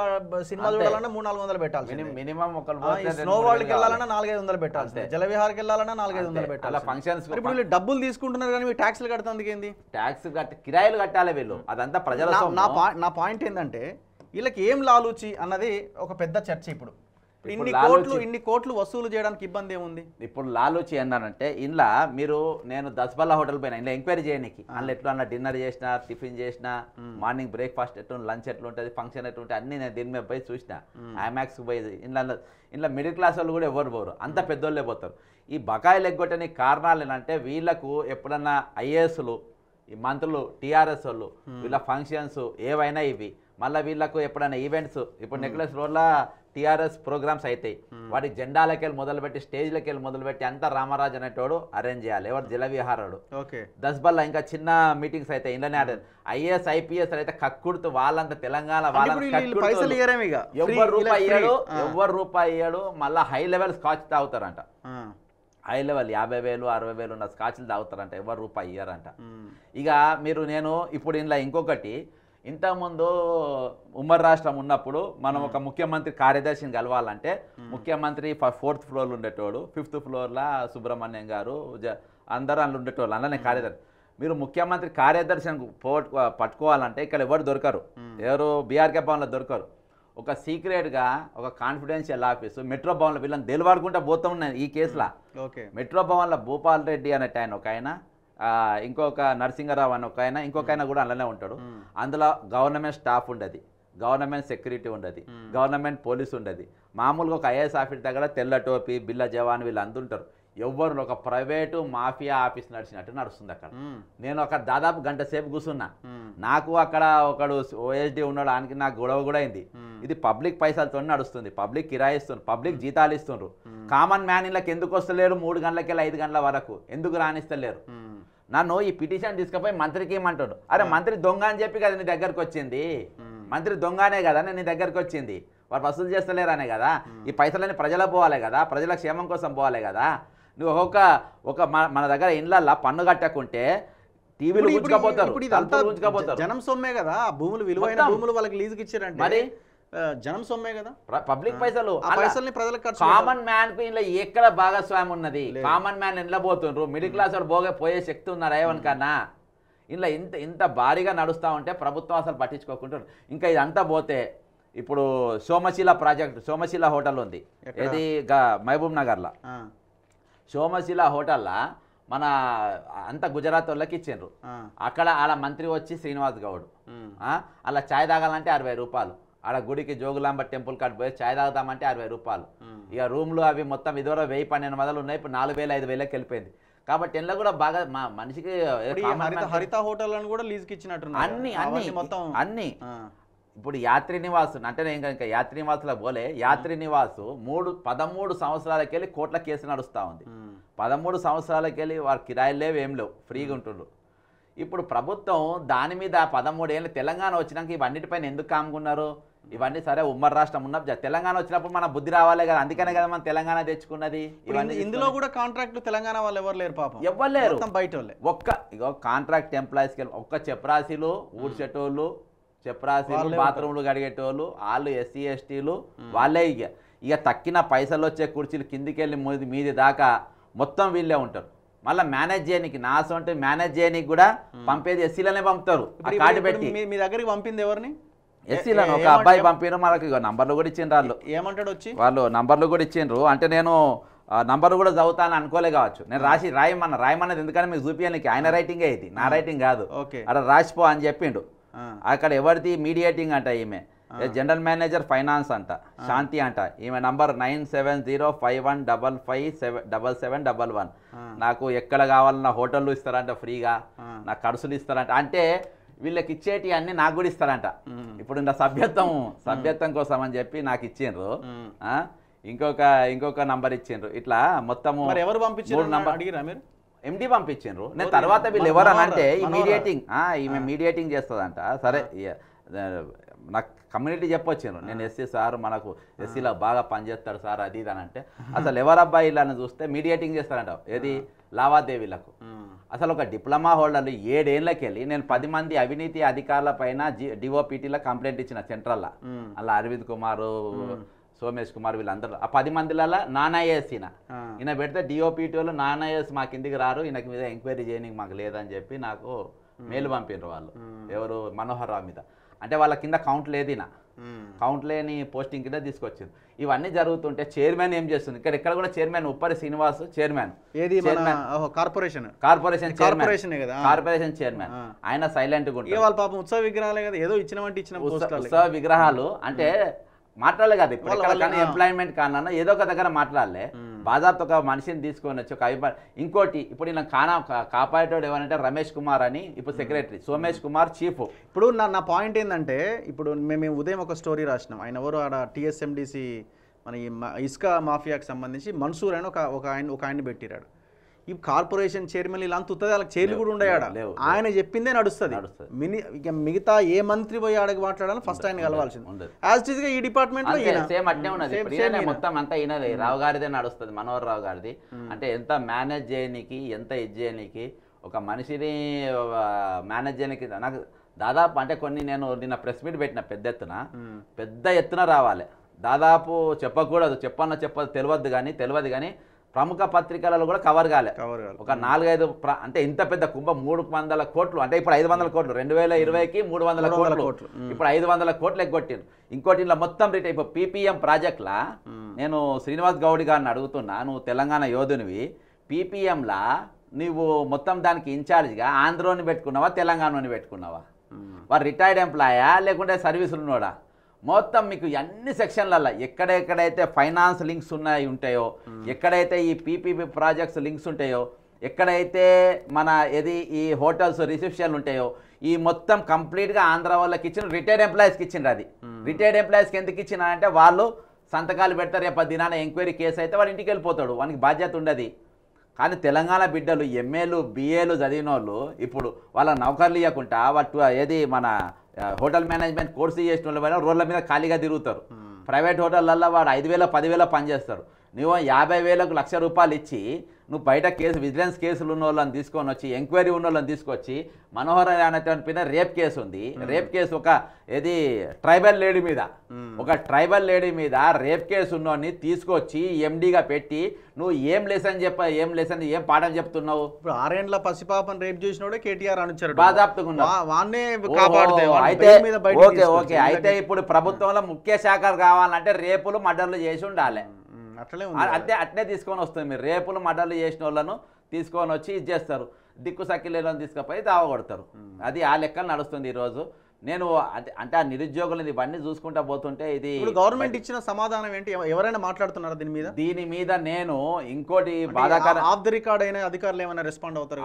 సినిమా చూడాలన్నా మూడు నాలుగు వందలు పెట్టాలి మినిమం ఒక స్నో వరల్డ్ కి వెళ్ళాలన్నా నాలుగైదు వందలు పెట్టాలి జలవిహార్కి వెళ్ళాలన్నా నాలుగైదు వందలు పెట్టాలి ఫంక్షన్స్ ఇప్పుడు వీళ్ళు డబ్బులు తీసుకుంటున్నారు కానీ మీరు ట్యాక్స్లు కడతాందుకు ఏంది ట్యాక్స్ కట్ట కిరాయిలు కట్టాలి వీళ్ళు అదంతా ప్రజల నా పాయింట్ ఏంటంటే వీళ్ళకి ఏం లాలూచి అన్నది ఒక పెద్ద చర్చ ఇప్పుడు ఇన్ని కోట్లు ఇన్ని కోట్లు వసూలు చేయడానికి ఇబ్బంది ఏముంది ఇప్పుడు లాలోచి అన్నానంటే ఇందులో మీరు నేను దస్బల్లా హోటల్ పోయినా ఇంట్లో ఎంక్వైరీ చేయడానికి అందులో ఎట్లా డిన్నర్ చేసిన టిఫిన్ చేసిన మార్నింగ్ బ్రేక్ఫాస్ట్ ఎట్లా లంచ్ ఎట్లా ఉంటుంది ఫంక్షన్ ఎట్లా అన్ని నేను దీని మీద పోయి చూసిన ఐమాక్స్ పోయి ఇంట్లో ఇంట్లో మిడిల్ క్లాస్ వాళ్ళు కూడా ఎవరు పోరు అంత పెద్దోళ్ళే పోతారు ఈ బకాయిలు ఎగ్గొట్టని కారణాలు ఏంటంటే వీళ్ళకు ఎప్పుడన్నా ఐఏఎస్లు ఈ మంత్రులు టీఆర్ఎస్ వాళ్ళు వీళ్ళ ఫంక్షన్స్ ఏవైనా ఇవి మళ్ళీ వీళ్ళకు ఎప్పుడైనా ఈవెంట్స్ ఇప్పుడు నెక్లెస్ రోడ్ల టిఆర్ఎస్ ప్రోగ్రామ్స్ అవుతాయి వాటి జెండాలకెళ్ళి మొదలుపెట్టి స్టేజ్లకెళ్ళి మొదలుపెట్టి అంతా రామరాజు అనేటోడు అరేంజ్ చేయాలి ఎవరు ఓకే దస్బల్లా ఇంకా చిన్న మీటింగ్స్ అయితే ఇండియన్ అరేంజ్ ఐఏఎస్ ఐపీఎస్ అయితే కక్కుడు వాళ్ళంతా తెలంగాణ ఎవరు రూపాయి ఇయ్యాడు ఎవరు రూపాయి ఇయ్యాడు మళ్ళీ హై లెవెల్ స్కాచ్ తాగుతారంట హై లెవెల్ యాభై వేలు అరవై వేలు ఉన్న స్కాచ్లు తాగుతారంట ఎవరు రూపాయి ఇయ్యారంట ఇక మీరు నేను ఇప్పుడు ఇంట్లో ఇంకొకటి ఇంతకుముందు ఉమ్మడి రాష్ట్రం ఉన్నప్పుడు మనం ఒక ముఖ్యమంత్రి కార్యదర్శిని కలవాలంటే ముఖ్యమంత్రి ఫోర్త్ ఫ్లోర్లో ఉండేటోడు ఫిఫ్త్ ఫ్లోర్లో సుబ్రహ్మణ్యం గారు అందరూ అందులో ఉండేటోళ్ళు అందులోనే కార్యదర్శి మీరు ముఖ్యమంత్రి కార్యదర్శిని పో పట్టుకోవాలంటే ఇక్కడ ఎవరు దొరకరు ఎవరు బీఆర్కే భవన్లో దొరకరు ఒక సీక్రెట్గా ఒక కాన్ఫిడెన్షియల్ ఆఫీసు మెట్రో భవన్లో వీళ్ళని తెలివాడుకుంటా పోతూ ఉన్నాయి ఈ కేసులో మెట్రో భవన్లో భూపాల్ రెడ్డి అనేట ఆయన ఒక ఆయన ఇంకొక నరసింహరావు అని ఒక ఆయన ఇంకొక ఆయన కూడా అలానే ఉంటాడు అందులో గవర్నమెంట్ స్టాఫ్ ఉండదు గవర్నమెంట్ సెక్యూరిటీ ఉండదు గవర్నమెంట్ పోలీస్ ఉండదు మామూలుగా ఒక ఐఏఎస్ ఆఫీస్ దగ్గర తెల్ల టోపీ బిల్ల జవాన్ వీళ్ళు అందుంటారు ఎవరు ఒక ప్రైవేటు మాఫియా ఆఫీస్ నడిచినట్టు నడుస్తుంది అక్కడ నేను అక్కడ దాదాపు గంట సేపు కూర్చున్నా నాకు అక్కడ ఒకడు ఓఎస్డి ఉన్నాడు ఆయనకి నాకు గొడవ కూడా అయింది ఇది పబ్లిక్ పైసలతో నడుస్తుంది పబ్లిక్ కిరాయిస్తుంది పబ్లిక్ జీతాలు ఇస్తున్నారు కామన్ మ్యాన్ ఇళ్ళకి ఎందుకు వస్తలేరు మూడు గంటలకెళ్ళి ఐదు గంటల వరకు ఎందుకు రాణిస్తలేరు నన్ను ఈ పిటిషన్ తీసుకుపోయి మంత్రికి ఏమంటాడు అరే మంత్రి దొంగ అని చెప్పి కదా నీ దగ్గరకు వచ్చింది మంత్రి దొంగనే కదా నేను నీ దగ్గరకు వచ్చింది వారు వసూలు చేస్తలేరనే కదా ఈ పైసలన్నీ ప్రజల పోవాలి కదా ప్రజల క్షేమం కోసం పోవాలి కదా నువ్వు ఒక్కొక్క ఒక మన దగ్గర ఇండ్లల్లో పన్ను కట్టకుంటే టీవీలు ఉంచుకపోతారు జనం సొమ్మే కదా భూములు విలువైన భూములు వాళ్ళకి లీజుకి ఇచ్చారంటే మరి జనం సొమ్మే కదా పబ్లిక్ పైసలు కామన్ మ్యాన్ ఇంట్లో ఎక్కడ భాగస్వామి ఉన్నది కామన్ మ్యాన్ ఎండ్ల పోతుండ్రు మిడిల్ క్లాస్ వాడు పోగే పోయే శక్తి ఉన్నారు ఏమనికన్నా ఇలా ఇంత ఇంత భారీగా నడుస్తూ ఉంటే ప్రభుత్వం అసలు పట్టించుకోకుంటారు ఇంకా ఇది అంతా పోతే ఇప్పుడు సోమశిల ప్రాజెక్ట్ సోమశిల హోటల్ ఉంది ఇది మహబూబ్ నగర్లో సోమశిల హోటల్లా మన అంత గుజరాత్ వాళ్ళకి ఇచ్చిండ్రు అక్కడ అలా మంత్రి వచ్చి శ్రీనివాస్ గౌడ్ అలా ఛాయ్ తాగాలంటే అరవై రూపాయలు ఆడ గుడికి జోగులాంబ టెంపుల్ కాడ పోయి చాయ్ తాగుదామంటే అరవై రూపాయలు ఇక రూమ్లు అవి మొత్తం ఇదివరకు వెయ్యి పన్నెండు వందలు ఉన్నాయి ఇప్పుడు నాలుగు వేల ఐదు వేలకి వెళ్ళిపోయింది కాబట్టి ఇంట్లో కూడా బాగా మా మనిషికి హరిత హోటల్ అని కూడా లీజ్కి ఇచ్చినట్టు అన్ని అన్ని మొత్తం అన్ని ఇప్పుడు యాత్రి నివాసు అంటే నేను ఇంకా యాత్రి నివాసులకు పోలే యాత్రి నివాసు మూడు పదమూడు సంవత్సరాలకి వెళ్ళి కోట్ల కేసు నడుస్తూ ఉంది పదమూడు సంవత్సరాలకి వెళ్ళి వారు కిరాయిలు లేవు ఏం లేవు ఫ్రీగా ఉంటుండ్రు ఇప్పుడు ప్రభుత్వం దాని మీద పదమూడు ఏళ్ళు తెలంగాణ వచ్చినాక ఇవన్నిటిపైన ఎందుకు కాముకున్నారు ఇవన్నీ సరే ఉమ్మడి రాష్ట్రం ఉన్న తెలంగాణ వచ్చినప్పుడు మన బుద్ధి రావాలి కదా అందుకనే కదా మనం తెలంగాణ తెచ్చుకున్నది ఇవన్నీ ఇందులో కూడా కాంట్రాక్ట్లు తెలంగాణ వాళ్ళు ఎవరు లేరు పాపం ఎవరు లేరు బయట ఒక్క ఇగో కాంట్రాక్ట్ ఎంప్లాయీస్కి ఒక్క చెప్రాసీలు ఊడ్చేటోళ్ళు చెప్రాసీలు బాత్రూమ్లు కడిగేటోళ్ళు వాళ్ళు ఎస్సీ ఎస్టీలు వాళ్ళే ఇక ఇక తక్కిన పైసలు వచ్చే కుర్చీలు కిందికి వెళ్ళి మీది దాకా మొత్తం వీళ్ళే ఉంటారు మళ్ళీ మేనేజ్ చేయడానికి నా సొంత మేనేజ్ చేయడానికి కూడా పంపేది ఎస్సీలనే పంపుతారు పెట్టి మీ దగ్గరికి పంపింది ఎవరిని ఎస్సీలను ఒక అబ్బాయి పంపిన మనకి నంబర్లు కూడా ఇచ్చిండ్రు వాళ్ళు ఏమంటాడు వచ్చి వాళ్ళు నంబర్లు కూడా ఇచ్చిండ్రు అంటే నేను నంబర్ కూడా చదువుతాను అనుకోలే కావచ్చు నేను రాసి రాయమన్న రాయమన్నది ఎందుకంటే మీకు చూపించడానికి ఆయన రైటింగ్ ఇది నా రైటింగ్ కాదు ఓకే అక్కడ రాసిపో అని చెప్పిండు అక్కడ ఎవరిది మీడియేటింగ్ అంట ఈమె జనరల్ మేనేజర్ ఫైనాన్స్ అంట శాంతి అంట ఈమె number nine seven zero five one double five seven double seven double one నాకు ఎక్కడ కావాలన్నా హోటళ్ళు ఇస్తారంట ఫ్రీగా నాకు ఖర్చులు ఇస్తారంట అంటే వీళ్ళకి ఇచ్చేటి అన్ని నాకు కూడా ఇస్తారంట ఇప్పుడు నా సభ్యత్వం సభ్యత్వం కోసం అని చెప్పి నాకు ఇచ్చిండ్రు ఇంకొక ఇంకొక నంబర్ ఇచ్చిండ్రు ఇట్లా మొత్తము ఎవరు పంపించారు నంబర్ ఎండి పంపించిండ్రు నేను తర్వాత వీళ్ళు ఎవరు అని అంటే ఈ మీడియేటింగ్ ఈమె మీడియేటింగ్ చేస్తుందంట సరే నాకు కమ్యూనిటీ చెప్పొచ్చాను నేను ఎస్సీ సార్ మనకు ఎస్సీలో బాగా పనిచేస్తాడు సార్ అది ఇది అని అంటే అసలు ఎవరబ్బాయి ఇలా చూస్తే మీడియేటింగ్ చేస్తారంట ఏది లావాదేవీలకు అసలు ఒక డిప్లొమా హోల్డర్లు ఏడేళ్ళకి వెళ్ళి నేను పది మంది అవినీతి అధికారుల పైన డిఓపిటీలో కంప్లైంట్ ఇచ్చిన సెంట్రల్లో అలా అరవింద్ కుమార్ సోమేష్ కుమార్ వీళ్ళందరూ ఆ పది మందిలలో నానాయేస్ ఈయన ఈయన పెడితే డిఓపిటీలో నానాయేస్ మా కిందికి రారు ఈయనకి మీద ఎంక్వైరీ చేయడానికి మాకు లేదని చెప్పి నాకు మెయిల్ పంపినారు వాళ్ళు ఎవరు మనోహర్ రావు మీద అంటే వాళ్ళ కింద కౌంట్ లేదు ఈయన కౌంట్ లేని పోస్టింగ్ కింద తీసుకొచ్చింది ఇవన్నీ జరుగుతుంటే చైర్మన్ ఏం చేస్తుంది ఇక్కడ ఇక్కడ కూడా చైర్మన్ ఉప్పరి శ్రీనివాస్ చైర్మన్ ఏది కార్పొరేషన్ కార్పొరేషన్ కార్పొరేషన్ కదా కార్పొరేషన్ చైర్మన్ ఆయన సైలెంట్ గా పాపం ఉత్సవ విగ్రహాలే కదా ఏదో ఇచ్చిన ఇచ్చిన ఉత్సవ విగ్రహాలు అంటే మాట్లాడలే కదా ఇప్పుడు ఎంప్లాయ్మెంట్ కానీ ఏదో ఒక దగ్గర మాట్లాడలే ఒక మనిషిని తీసుకొని వచ్చి ఒక అభిమానం ఇంకోటి ఇప్పుడు నేను కానా కాపాడేటోడు ఎవరంటే రమేష్ కుమార్ అని ఇప్పుడు సెక్రటరీ సోమేష్ కుమార్ చీఫ్ ఇప్పుడు నా నా పాయింట్ ఏంటంటే ఇప్పుడు మేము ఉదయం ఒక స్టోరీ రాసినాం ఆయన ఎవరు ఆడ టీఎస్ఎండిసి మన ఇస్కా మాఫియాకి సంబంధించి మన్సూర్ అని ఒక ఒక ఆయన ఒక ఆయన పెట్టిరాడు ఈ కార్పొరేషన్ చైర్మన్ ఇలా అంత వాళ్ళకి చైర్లు కూడా ఉండయాడ ఆయన చెప్పిందే నడుస్తుంది ఇక మిగతా ఏ మంత్రి పోయి ఆడకి మాట్లాడాలి ఫస్ట్ ఆయన కలవాల్సింది యాజ్ ఇట్ గా ఈ డిపార్ట్మెంట్ లో సేమ్ అట్నే ఉన్నది మొత్తం అంతా ఈయనది hmm. రావు గారిదే నడుస్తుంది మనోహర్ రావు గారిది hmm. అంటే ఎంత మేనేజ్ చేయడానికి ఎంత ఇది చేయడానికి ఒక మనిషిని మేనేజ్ చేయడానికి నాకు దాదాపు అంటే కొన్ని నేను నిన్న ప్రెస్ మీట్ పెట్టిన పెద్ద ఎత్తున hmm. పెద్ద ఎత్తున రావాలి దాదాపు చెప్పకూడదు చెప్పన్నా చెప్పదు తెలియదు కానీ తెలియదు కానీ ప్రముఖ పత్రికలలో కూడా కవర్ కాలే కవర్ ఒక నాలుగైదు అంటే ఇంత పెద్ద కుంభం మూడు వందల కోట్లు అంటే ఇప్పుడు ఐదు వందల కోట్లు రెండు వేల ఇరవైకి మూడు వందల కోట్లు ఇప్పుడు ఐదు వందల కోట్లు ఎగ్గొట్టిండు ఇంకోటి ఇంట్లో మొత్తం రిటైర్ ఇప్పుడు పీపీఎం ప్రాజెక్ట్లా నేను శ్రీనివాస్ గౌడ్ గారిని అడుగుతున్నా నువ్వు తెలంగాణ యోధునివి పీపీఎంలా నువ్వు మొత్తం దానికి ఇన్ఛార్జ్గా ఆంధ్రోని పెట్టుకున్నావా తెలంగాణలోని పెట్టుకున్నావా వారు రిటైర్డ్ ఎంప్లాయా లేకుంటే సర్వీసులు ఉన్నోడా మొత్తం మీకు అన్ని సెక్షన్లలో ఎక్కడెక్కడైతే ఫైనాన్స్ లింక్స్ ఉన్నాయి ఉంటాయో ఎక్కడైతే ఈ పీపీపీ ప్రాజెక్ట్స్ లింక్స్ ఉంటాయో ఎక్కడైతే మన ఏది ఈ హోటల్స్ రిసెప్షన్లు ఉంటాయో ఈ మొత్తం కంప్లీట్గా ఆంధ్ర వాళ్ళకి ఇచ్చిన రిటైర్డ్ ఎంప్లాయీస్కి ఇచ్చిండ్రు అది రిటైర్డ్ ఎంప్లాయీస్కి ఎందుకు ఇచ్చిన అంటే వాళ్ళు సంతకాలు పెడతారు రేపు దినాన ఎంక్వైరీ కేసు అయితే వాడు ఇంటికి వెళ్ళిపోతాడు వానికి బాధ్యత ఉండదు కానీ తెలంగాణ బిడ్డలు ఎంఏలు బీఏలు చదివిన వాళ్ళు ఇప్పుడు వాళ్ళ నౌకర్లు ఇవ్వకుండా వాటి ఏది మన హోటల్ మేనేజ్మెంట్ కోర్సు చేసిన వాళ్ళు పైన రోడ్ల మీద ఖాళీగా తిరుగుతారు ప్రైవేట్ హోటళ్ళల్లో వాడు ఐదు వేల పదివేల పనిచేస్తారు నువ్వు యాభై వేలకు లక్ష రూపాయలు ఇచ్చి నువ్వు బయట కేసు విజిలెన్స్ కేసులు ఉన్న వాళ్ళని తీసుకొని వచ్చి ఎంక్వైరీ ఉన్న వాళ్ళని తీసుకొచ్చి మనోహర్ అనేటువంటి పైన రేప్ కేసు ఉంది రేప్ కేసు ఒక ఏది ట్రైబల్ లేడీ మీద ఒక ట్రైబల్ లేడీ మీద రేప్ కేసు ఉన్నోని తీసుకొచ్చి ఎండీగా పెట్టి నువ్వు ఏం లెసన్ చెప్ప ఏం లెసన్ ఏం పాఠం చెప్తున్నావు ఇప్పుడు ఆరేండ్ల పసిపాపను రేప్ చేసినోడే కేటీఆర్ అనుచారు బాధాప్తుకున్నావు అయితే ఇప్పుడు ప్రభుత్వంలో ముఖ్య శాఖ కావాలంటే రేపులు మర్డర్లు చేసి ఉండాలి అట్లే అదే అట్నే తీసుకొని వస్తుంది మీరు రేపులు మడలు చేసిన వాళ్ళను తీసుకొని వచ్చి ఇది చేస్తారు దిక్కు సక్కి లేని తీసుకపోయి దావ కొడతారు అది ఆ లెక్కలు నడుస్తుంది ఈరోజు నేను అంటే ఆ నిరుద్యోగులు ఇవన్నీ చూసుకుంటా పోతుంటే ఇది గవర్నమెంట్ ఇచ్చిన సమాధానం ఏంటి ఎవరైనా మాట్లాడుతున్నారు దీని మీద దీని మీద నేను ఇంకోటి బాధాకర ఆఫ్ ద రికార్డ్ అయిన అధికారులు ఏమైనా రెస్పాండ్ అవుతారు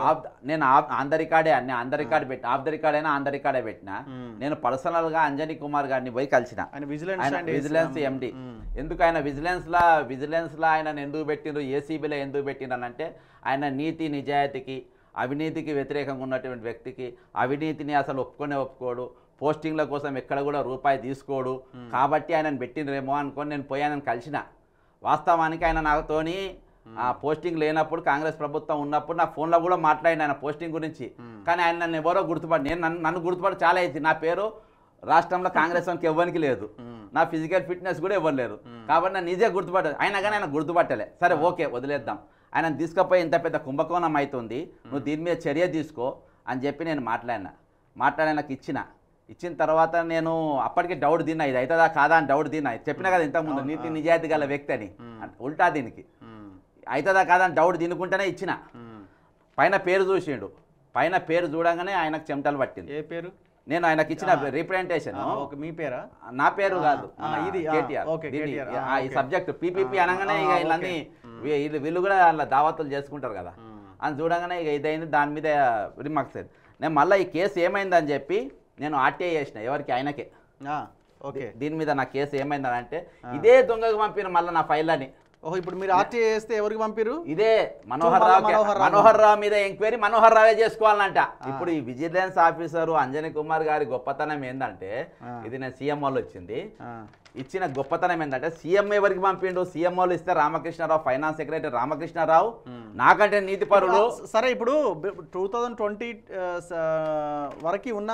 నేను ఆన్ ద రికార్డే నేను ఆన్ ద రికార్డ్ పెట్టిన ఆఫ్ ద రికార్డ్ అయినా ఆన్ ద రికార్డే పెట్టిన నేను పర్సనల్ గా అంజని కుమార్ గారిని పోయి కలిసిన విజిలెన్స్ ఎండి ఎందుకు ఆయన విజిలెన్స్ లా విజిలెన్స్ లా ఆయన ఎందుకు పెట్టిండ్రు ఏసీబీలో ఎందుకు అంటే ఆయన నీతి నిజాయితీకి అవినీతికి వ్యతిరేకంగా ఉన్నటువంటి వ్యక్తికి అవినీతిని అసలు ఒప్పుకొనే ఒప్పుకోడు పోస్టింగ్ల కోసం ఎక్కడ కూడా రూపాయి తీసుకోడు కాబట్టి ఆయనను పెట్టినరేమో అనుకొని నేను పోయానని కలిసిన వాస్తవానికి ఆయన నాతోని ఆ పోస్టింగ్ లేనప్పుడు కాంగ్రెస్ ప్రభుత్వం ఉన్నప్పుడు నా ఫోన్లో కూడా మాట్లాడిన ఆయన పోస్టింగ్ గురించి కానీ ఆయన నన్ను ఎవరో గుర్తుపడి నేను నన్ను నన్ను గుర్తుపడి చాలా అయింది నా పేరు రాష్ట్రంలో కాంగ్రెస్ వాళ్ళకి ఇవ్వనికి లేదు నా ఫిజికల్ ఫిట్నెస్ కూడా ఇవ్వలేరు కాబట్టి నన్ను నిజే గుర్తుపట్ట అయినా కానీ ఆయన గుర్తుపట్టలే సరే ఓకే వదిలేద్దాం ఆయన తీసుకుపోయి ఇంత పెద్ద కుంభకోణం అవుతుంది నువ్వు దీని మీద చర్య తీసుకో అని చెప్పి నేను మాట్లాడినా మాట్లాడి నాకు ఇచ్చిన ఇచ్చిన తర్వాత నేను అప్పటికి డౌట్ తిన్నా ఇది అవుతుందా కాదా అని డౌట్ తిన్నా చెప్పినా కదా ఇంతకుముందు నీతి నిజాయితీ గల వ్యక్తి అని ఉల్టా దీనికి అవుతుందా కాదా అని డౌట్ తినుకుంటేనే ఇచ్చిన పైన పేరు చూసిండు పైన పేరు చూడగానే ఆయనకు చెమటలు పట్టింది ఏ పేరు నేను ఆయనకి ఇచ్చిన రిప్రజెంటేషన్ మీ పేరు నా పేరు కాదు ఈ సబ్జెక్ట్ పీపీపీ అనగానే ఇక వీళ్ళని వీళ్ళు కూడా అలా దావతులు చేసుకుంటారు కదా అని చూడగానే ఇక ఇదైంది దాని మీద రిమార్క్స్ నేను మళ్ళీ ఈ కేసు ఏమైందని చెప్పి నేను ఆర్టీఐ చేసిన ఎవరికి ఆయనకే ఓకే దీని మీద నా కేసు ఏమైందని అంటే ఇదే దొంగకు పంపిన మళ్ళీ నా ఫైల్ అని ఓహో ఇప్పుడు మీరు ఆర్టీ చేస్తే ఎవరికి పంపిరు ఇదే మనోహర్ రావు మనోహర్ రావు మీద ఎంక్వైరీ మనోహర్ రావే చేసుకోవాలంట ఇప్పుడు ఈ విజిలెన్స్ ఆఫీసర్ అంజనీ కుమార్ గారి గొప్పతనం ఏంటంటే ఇది నేను సీఎం వాళ్ళు వచ్చింది ఇచ్చిన గొప్పతనం ఏంటంటే సీఎం ఎవరికి పంపిండు సీఎం వాళ్ళు ఇస్తే రామకృష్ణారావు ఫైనాన్స్ సెక్రటరీ రామకృష్ణారావు నాకంటే నీతి పరులు సరే ఇప్పుడు టూ ట్వంటీ వరకు ఉన్న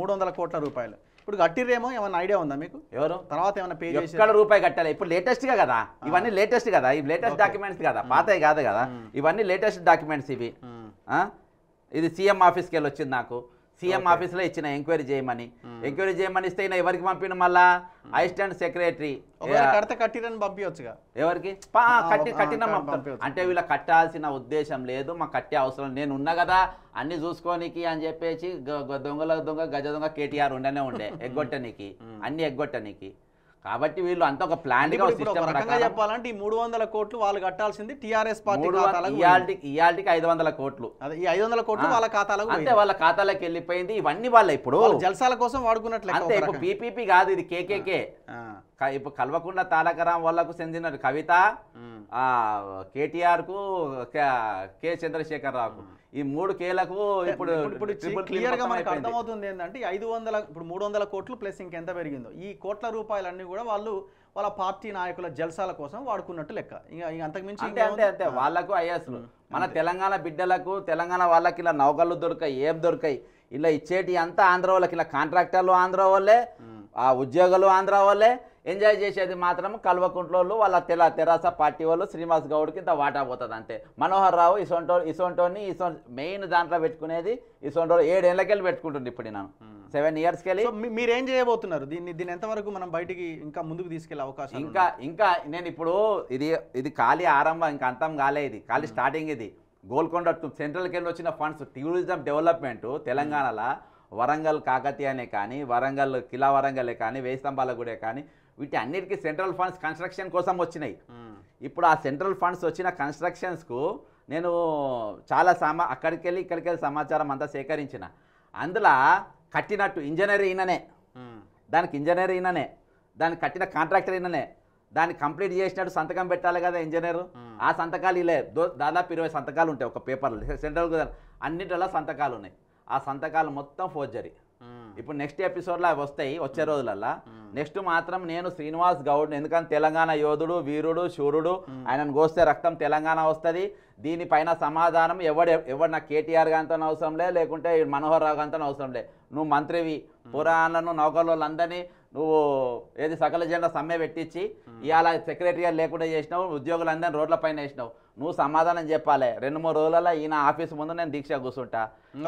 మూడు వందల కోట్ల రూపాయలు ఇప్పుడు కట్టిర్రేమో ఏమైనా ఐడియా ఉందా మీకు ఎవరు తర్వాత ఏమైనా పే చేసి ఎక్కడ రూపాయి కట్టాలి ఇప్పుడు లేటెస్ట్గా కదా ఇవన్నీ లేటెస్ట్ కదా ఇవి లేటెస్ట్ డాక్యుమెంట్స్ కదా పాతవి కాదు కదా ఇవన్నీ లేటెస్ట్ డాక్యుమెంట్స్ ఇవి ఇది సీఎం ఆఫీస్కి వెళ్ళి వచ్చింది నాకు సీఎం ఆఫీసులో ఇచ్చిన ఎంక్వైరీ చేయమని ఎంక్వైరీ చేయమని ఇస్తే ఎవరికి పంపిన మళ్ళా అసిస్టెంట్ సెక్రటరీ ఎవరికి కట్టిన అంటే వీళ్ళ కట్టాల్సిన ఉద్దేశం లేదు మాకు కట్టే అవసరం నేను ఉన్నా కదా అన్ని చూసుకోనికి అని చెప్పేసి దొంగల దొంగ గజ దొంగ కేటీఆర్ ఉండనే ఉండే ఎగ్గొట్టనికి అన్ని ఎగ్గొట్టనికి కాబట్టి వీళ్ళు అంత ఒక ప్లాన్ చెప్పాలంటే ఈ మూడు వందల కోట్లు వాళ్ళు కట్టాల్సింది టీఆర్ఎస్ పార్టీ ఇయాల్టికి ఐదు వందల కోట్లు అదే ఈ ఐదు వందల కోట్లు వాళ్ళ ఖాతాలకు అంటే వాళ్ళ ఖాతాలకు వెళ్ళిపోయింది ఇవన్నీ వాళ్ళ ఇప్పుడు జల్సాల కోసం వాడుకున్నట్లయితే అంతే ఇప్పుడు పీపీపీ కాదు ఇది కేకేకే ఇప్పుడు కల్వకుండా తారకరాం వాళ్ళకు చెందిన కవిత కేటీఆర్ కు కె చంద్రశేఖర్ రావుకు ఈ మూడు కేలకు ఇప్పుడు ఇప్పుడు క్లియర్ గా మనకు అర్థమవుతుంది ఏంటంటే ఐదు వందల ఇప్పుడు మూడు వందల కోట్లు ప్లస్ ఇంకెంత పెరిగిందో ఈ కోట్ల రూపాయలన్నీ కూడా వాళ్ళు వాళ్ళ పార్టీ నాయకుల జల్సాల కోసం వాడుకున్నట్టు లెక్క ఇంకా అంతకుమించి అంతే అంతే అంతే వాళ్ళకు ఐఎస్లు మన తెలంగాణ బిడ్డలకు తెలంగాణ వాళ్ళకి ఇలా నౌకలు దొరకాయి ఏం దొరకాయి ఇలా ఇచ్చేటి అంతా ఆంధ్ర వాళ్ళకి ఇలా కాంట్రాక్టర్లు ఆంధ్ర వాళ్ళే ఆ ఉద్యోగులు ఆంధ్ర వాళ్ళే ఎంజాయ్ చేసేది మాత్రం కల్వకుంట్లోళ్ళు వాళ్ళ తెల తెరాస పార్టీ వాళ్ళు శ్రీనివాస్ గౌడ్కి ఇంత వాటా పోతుంది అంతే మనోహర్ రావు ఇసొంటో ఇసొంటోని ఇసో మెయిన్ దాంట్లో పెట్టుకునేది ఇసొంటో ఏడేళ్ళకెళ్ళి పెట్టుకుంటుంది ఇప్పుడు నేను hmm. సెవెన్ ఇయర్స్కి వెళ్ళి మీరేం చేయబోతున్నారు దీన్ని దీన్ని ఎంతవరకు మనం బయటికి ఇంకా ముందుకు తీసుకెళ్లే అవకాశం ఇంకా ఇంకా నేను ఇప్పుడు ఇది ఇది ఖాళీ ఆరంభం ఇంకా అంతం కాలే ఇది ఖాళీ hmm. స్టార్టింగ్ ఇది గోల్కొండ సెంట్రల్కి వెళ్ళి వచ్చిన ఫండ్స్ టూరిజం డెవలప్మెంట్ తెలంగాణలో hmm. వరంగల్ కాకతీయనే కానీ వరంగల్ కిలా వరంగలే కానీ వేయి స్తంభాల గుడే కానీ వీటి అన్నిటికీ సెంట్రల్ ఫండ్స్ కన్స్ట్రక్షన్ కోసం వచ్చినాయి ఇప్పుడు ఆ సెంట్రల్ ఫండ్స్ వచ్చిన కన్స్ట్రక్షన్స్కు నేను చాలా సమా అక్కడికి వెళ్ళి ఇక్కడికి వెళ్ళి సమాచారం అంతా సేకరించిన అందులో కట్టినట్టు ఇంజనీర్ ఈయననే దానికి ఇంజనీర్ ఈయననే దానికి కట్టిన కాంట్రాక్టర్ ఈయననే దాన్ని కంప్లీట్ చేసినట్టు సంతకం పెట్టాలి కదా ఇంజనీర్ ఆ సంతకాలు ఇలా దాదాపు ఇరవై సంతకాలు ఉంటాయి ఒక పేపర్లో సెంట్రల్ అన్నిటిలో సంతకాలు ఉన్నాయి ఆ సంతకాలు మొత్తం ఫోర్జరీ ఇప్పుడు నెక్స్ట్ ఎపిసోడ్లో అవి వస్తాయి వచ్చే hmm. రోజులల్లా next hmm. మాత్రం నేను శ్రీనివాస్ గౌడ్ ఎందుకంటే తెలంగాణ యోధుడు వీరుడు శూరుడు hmm. ఆయనను కోస్తే రక్తం తెలంగాణ వస్తుంది దీనిపైన సమాధానం ఎవడు ఎవడు నాకు కేటీఆర్ గారితో అవసరం లే లేకుంటే మనోహర్ రావు గారితో అవసరం లే నువ్వు మంత్రివి పురాణను నౌకర్లందరినీ నువ్వు ఏది సకల జెండా సమ్మె పెట్టించి ఇవాళ సెక్రటరీ లేకుండా చేసినావు ఉద్యోగులందరినీ రోడ్ల పైన వేసినావు నువ్వు సమాధానం చెప్పాలి రెండు మూడు రోజులలో ఈయన ఆఫీస్ ముందు నేను దీక్ష కూర్చుంటా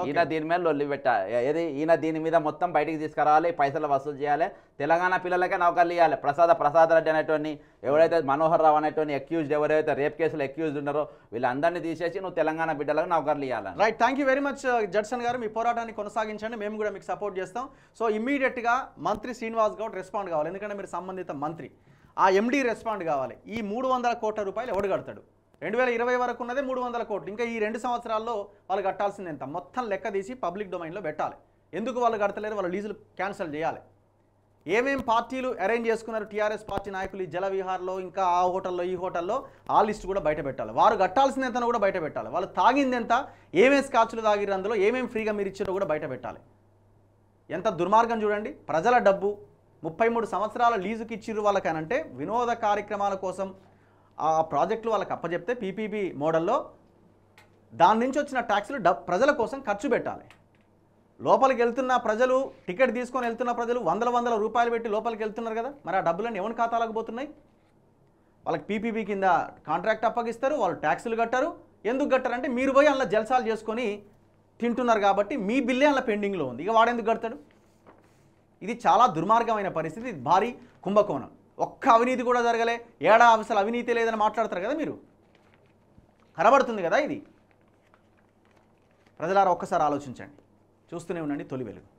ఈయన దీని మీద లొల్లి పెట్టా ఏది ఈయన దీని మీద మొత్తం బయటికి తీసుకురావాలి పైసలు వసూలు చేయాలి తెలంగాణ పిల్లలకే నౌకర్లు ఇవ్వాలి ప్రసాద ప్రసాద్ రెడ్డి అనేటువంటి ఎవరైతే మనోహర్ రావు అనేటువంటి అక్యూజ్డ్ ఎవరైతే రేప్ కేసులు అక్యూజ్డ్ ఉన్నారో వీళ్ళందరినీ తీసేసి నువ్వు తెలంగాణ బిడ్డలకు నౌకర్లు ఇవ్వాలి right thank very much Judson గారు మీ పోరాటాన్ని కొనసాగించండి మేము కూడా మీకు సపోర్ట్ చేస్తాం సో ఇమీడియట్గా మంత్రి శ్రీనివాస్ గౌడ్ రెస్పాండ్ కావాలి ఎందుకంటే మీరు సంబంధిత మంత్రి ఆ ఎండీ రెస్పాండ్ కావాలి ఈ మూడు వందల కోట్ల రూపాయలు ఎవడు కడతాడు రెండు వేల ఇరవై వరకు ఉన్నదే మూడు వందల కోట్లు ఇంకా ఈ రెండు సంవత్సరాల్లో వాళ్ళు కట్టాల్సింది ఎంత మొత్తం లెక్క తీసి పబ్లిక్ డొమైన్లో పెట్టాలి ఎందుకు వాళ్ళు కడతలేరు వాళ్ళ లీజులు క్యాన్సిల్ చేయాలి ఏమేం పార్టీలు అరేంజ్ చేసుకున్నారు టీఆర్ఎస్ పార్టీ నాయకులు ఈ జలవిహార్లో ఇంకా ఆ హోటల్లో ఈ హోటల్లో ఆ లిస్ట్ కూడా బయట పెట్టాలి వారు కట్టాల్సిన కూడా బయట పెట్టాలి వాళ్ళు తాగింది ఎంత ఏమేం స్కాచ్లు తాగిరు అందులో ఏమేమి ఫ్రీగా మీరు ఇచ్చారో కూడా బయట పెట్టాలి ఎంత దుర్మార్గం చూడండి ప్రజల డబ్బు ముప్పై మూడు సంవత్సరాల లీజుకి ఇచ్చిర్రు వాళ్ళకనంటే వినోద కార్యక్రమాల కోసం ఆ ప్రాజెక్టులు వాళ్ళకి అప్పచెప్తే పీపీబీ మోడల్లో దాని నుంచి వచ్చిన ట్యాక్స్లు ప్రజల కోసం ఖర్చు పెట్టాలి లోపలికి వెళ్తున్న ప్రజలు టికెట్ తీసుకొని వెళ్తున్న ప్రజలు వందల వందల రూపాయలు పెట్టి లోపలికి వెళ్తున్నారు కదా మరి ఆ డబ్బులన్నీ ఎవరి ఖాతాలకు పోతున్నాయి వాళ్ళకి పీపీబీ కింద కాంట్రాక్ట్ అప్పగిస్తారు వాళ్ళు ట్యాక్సులు కట్టారు ఎందుకు కట్టారంటే మీరు పోయి అందులో జలసాలు చేసుకొని తింటున్నారు కాబట్టి మీ బిల్లే అందులో పెండింగ్లో ఉంది ఇక వాడెందుకు కడతాడు ఇది చాలా దుర్మార్గమైన పరిస్థితి భారీ కుంభకోణం ఒక్క అవినీతి కూడా జరగలే ఏడా అసలు అవినీతి లేదని మాట్లాడతారు కదా మీరు కనబడుతుంది కదా ఇది ప్రజలారా ఒక్కసారి ఆలోచించండి చూస్తూనే ఉండండి తొలి వెలుగు